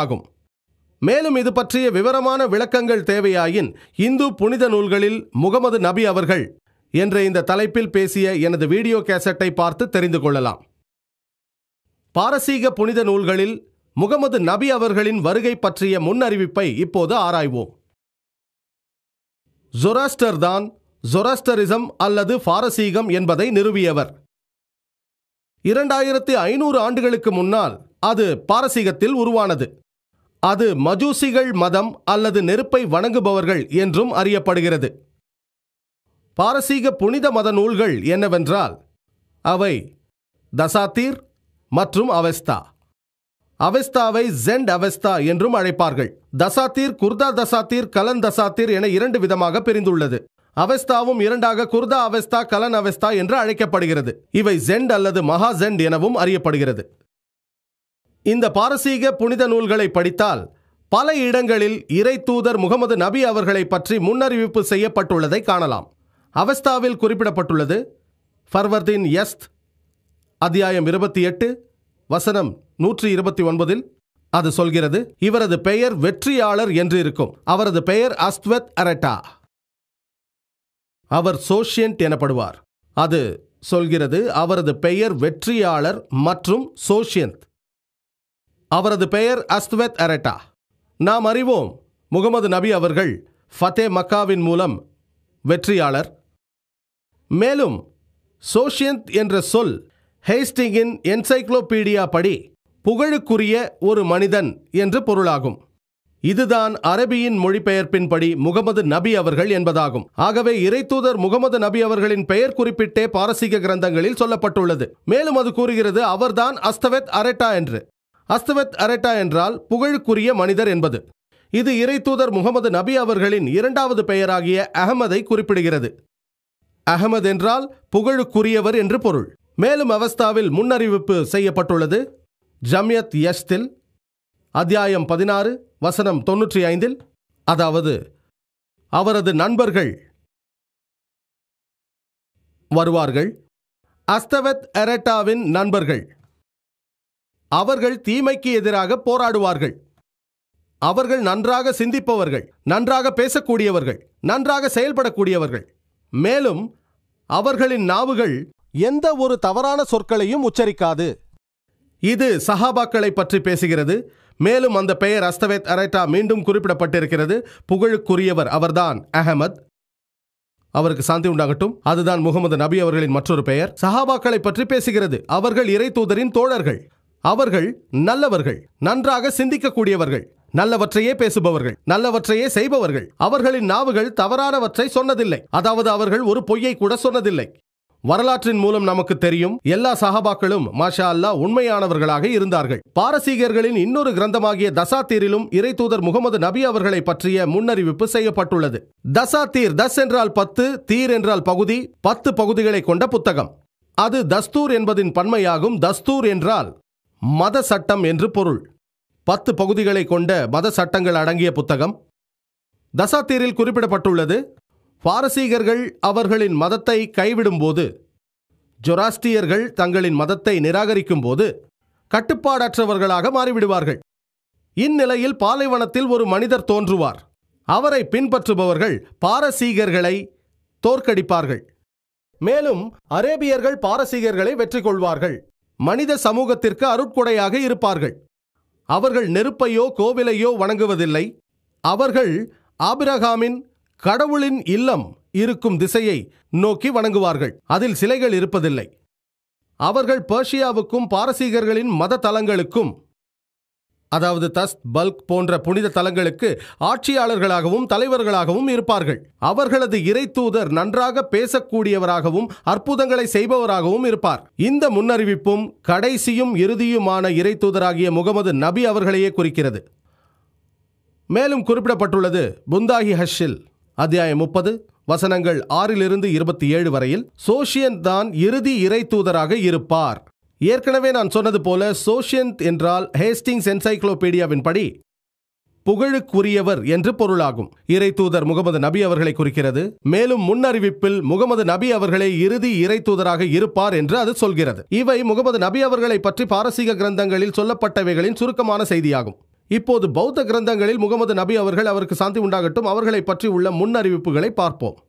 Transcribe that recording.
ஆகும் மேலும் இது பற்றிய விவரமான விளக்கங்கள் தேவையாயின் இந்து புனித நூல்களில் முகமது நபி அவர்கள் என்ற இந்த தலைப்பில் பேசிய எனது வீடியோ கேசட்டை பார்த்து தெரிந்து கொள்ளலாம் பாரசீக புனித நூல்களில் முகமது நபி அவர்களின் வருகை பற்றிய முன்னறிவிப்பை இப்போது ஆராய்வோம் ஜொராஸ்டர் தான் ஜொராஸ்டரிசம் அல்லது பாரசீகம் என்பதை நிறுவியவர் இரண்டாயிரத்தி ஐநூறு ஆண்டுகளுக்கு முன்னால் அது பாரசீகத்தில் உருவானது அது மஜூசிகள் மதம் அல்லது நெருப்பை வணங்குபவர்கள் என்றும் அறியப்படுகிறது பாரசீக புனித மத நூல்கள் என்னவென்றால் அவை தசாத்தீர் மற்றும் அவெஸ்தா அவெஸ்தாவை ஜெண்ட் அவெஸ்தா என்றும் அழைப்பார்கள் தசாத்தீர் குர்தா தசாத்தீர் கலன் தசாத்தீர் என இரண்டு விதமாக பிரிந்துள்ளது அவெஸ்தாவும் இரண்டாக குர்தா அவெஸ்தா கலன் அவெஸ்தா என்று அழைக்கப்படுகிறது இவை ஜெண்ட் அல்லது மகா ஜெண்ட் எனவும் அறியப்படுகிறது இந்த பாரசீக புனித நூல்களை படித்தால் பல இடங்களில் இறை தூதர் முகமது நபி அவர்களை பற்றி முன்னறிவிப்பு செய்யப்பட்டுள்ளதை காணலாம் அவஸ்தாவில் குறிப்பிடப்பட்டுள்ளது ஃபர்வர்தீன் எஸ்த் அத்தியாயம் இருபத்தி எட்டு வசனம் நூற்றி இருபத்தி ஒன்பதில் அது சொல்கிறது இவரது பெயர் வெற்றியாளர் என்று இருக்கும் அவரது பெயர் அஸ்வத் அரட்டா அவர் சோஷியன்ட் எனப்படுவார் அது சொல்கிறது அவரது பெயர் வெற்றியாளர் மற்றும் சோஷியன்ட் அவரது பெயர் அஸ்துவெத் அரட்டா நாம் அறிவோம் முகமது நபி அவர்கள் ஃபதே மக்காவின் மூலம் வெற்றியாளர் மேலும் சோஷியந்த் என்ற சொல் ஹெய்ஸ்டிங்கின் என்சைக்ளோபீடியா படி புகழுக்குரிய ஒரு மனிதன் என்று பொருளாகும் இதுதான் அரபியின் மொழிபெயர்ப்பின்படி முகமது நபி அவர்கள் என்பதாகும் ஆகவே இறைத்தூதர் முகமது நபி அவர்களின் பெயர் குறிப்பிட்டே பாரசீக கிரந்தங்களில் சொல்லப்பட்டுள்ளது மேலும் அது கூறுகிறது அவர்தான் அஸ்தவெத் அரட்டா என்று அஸ்தவத் அரட்டா என்றால் புகழுக்குரிய மனிதர் என்பது இது இறை தூதர் முகமது நபி அவர்களின் இரண்டாவது பெயராகிய அகமதை குறிப்பிடுகிறது அகமது என்றால் புகழுக்குரியவர் என்று பொருள் மேலும் அவஸ்தாவில் முன்னறிவிப்பு செய்யப்பட்டுள்ளது ஜம்யத் யஷ்தில் அத்தியாயம் பதினாறு வசனம் தொன்னூற்றி ஐந்தில் அதாவது அவரது நண்பர்கள் வருவார்கள் அஸ்தவத் எரட்டாவின் நண்பர்கள் அவர்கள் தீமைக்கு எதிராக போராடுவார்கள் அவர்கள் நன்றாக சிந்திப்பவர்கள் நன்றாக பேசக்கூடியவர்கள் நன்றாக செயல்படக்கூடியவர்கள் மேலும் அவர்களின் நாவுகள் எந்த ஒரு தவறான சொற்களையும் உச்சரிக்காது இது சஹாபாக்களை பற்றி பேசுகிறது மேலும் அந்த பெயர் அஸ்தவேத் அரேட்டா மீண்டும் குறிப்பிடப்பட்டிருக்கிறது புகழுக்குரியவர் அவர்தான் அகமது அவருக்கு சாந்தி உண்டாகட்டும் அதுதான் முகமது நபி அவர்களின் மற்றொரு பெயர் சஹாபாக்களை பற்றி பேசுகிறது அவர்கள் இறை தூதரின் தோழர்கள் அவர்கள் நல்லவர்கள் நன்றாக சிந்திக்கக்கூடியவர்கள் நல்லவற்றையே பேசுபவர்கள் நல்லவற்றையே செய்பவர்கள் அவர்களின் நாவுகள் தவறானவற்றை சொன்னதில்லை அதாவது அவர்கள் ஒரு பொய்யை கூட சொன்னதில்லை வரலாற்றின் மூலம் நமக்கு தெரியும் எல்லா சஹாபாக்களும் மாஷா அல்லா உண்மையானவர்களாக இருந்தார்கள் பாரசீகர்களின் இன்னொரு கிரந்தமாகிய தசாத்தீரிலும் இறை தூதர் முகமது நபி அவர்களை பற்றிய முன்னறிவிப்பு செய்யப்பட்டுள்ளது தசாத்தீர் தஸ் என்றால் பத்து தீர் என்றால் பகுதி பத்து பகுதிகளை கொண்ட புத்தகம் அது தஸ்தூர் என்பதின் பன்மையாகும் தஸ்தூர் என்றால் மத சட்டம் என்று பொருள் பத்து பகுதிகளை கொண்ட மத சட்டங்கள் அடங்கிய புத்தகம் தசாத்தீரில் குறிப்பிடப்பட்டுள்ளது பாரசீகர்கள் அவர்களின் மதத்தை கைவிடும்போது ஜொராஸ்டியர்கள் தங்களின் மதத்தை நிராகரிக்கும் போது கட்டுப்பாடற்றவர்களாக மாறிவிடுவார்கள் இந்நிலையில் பாலைவனத்தில் ஒரு மனிதர் தோன்றுவார் அவரை பின்பற்றுபவர்கள் பாரசீகர்களை தோற்கடிப்பார்கள் மேலும் அரேபியர்கள் பாரசீகர்களை வெற்றி கொள்வார்கள் மனித சமூகத்திற்கு அருட்கொடையாக இருப்பார்கள் அவர்கள் நெருப்பையோ கோவிலையோ வணங்குவதில்லை அவர்கள் ஆபிரகாமின் கடவுளின் இல்லம் இருக்கும் திசையை நோக்கி வணங்குவார்கள் அதில் சிலைகள் இருப்பதில்லை அவர்கள் பர்ஷியாவுக்கும் பாரசீகர்களின் மத தலங்களுக்கும் அதாவது தஸ் பல்க் போன்ற புனித தலங்களுக்கு ஆட்சியாளர்களாகவும் தலைவர்களாகவும் இருப்பார்கள் அவர்களது இறை தூதர் நன்றாக பேசக்கூடியவராகவும் அற்புதங்களை செய்பவராகவும் இருப்பார் இந்த முன்னறிவிப்பும் கடைசியும் இறுதியுமான இறை தூதராகிய முகமது நபி அவர்களையே குறிக்கிறது மேலும் குறிப்பிடப்பட்டுள்ளது புந்தாகி ஹஷில் அத்தியாயம் முப்பது வசனங்கள் ஆறிலிருந்து இருபத்தி ஏழு வரையில் சோஷியன் தான் இறுதி இறை தூதராக இருப்பார் ஏற்கனவே நான் சொன்னது போல சோஷியந்த் என்றால் ஹேஸ்டிங்ஸ் என்சைக்ளோபீடியாவின் படி புகழுக்குரியவர் என்று பொருளாகும் இறை தூதர் முகமது நபி அவர்களை குறிக்கிறது மேலும் முன்னறிவிப்பில் முகமது நபி அவர்களே இறுதி இறை தூதராக இருப்பார் என்று அது சொல்கிறது இவை முகமது நபி அவர்களை பற்றி பாரசீக கிரந்தங்களில் சொல்லப்பட்டவைகளின் சுருக்கமான செய்தியாகும் இப்போது பௌத்த கிரந்தங்களில் முகமது நபி அவர்கள் அவருக்கு சாந்தி உண்டாகட்டும் அவர்களை பற்றி உள்ள முன்னறிவிப்புகளை பார்ப்போம்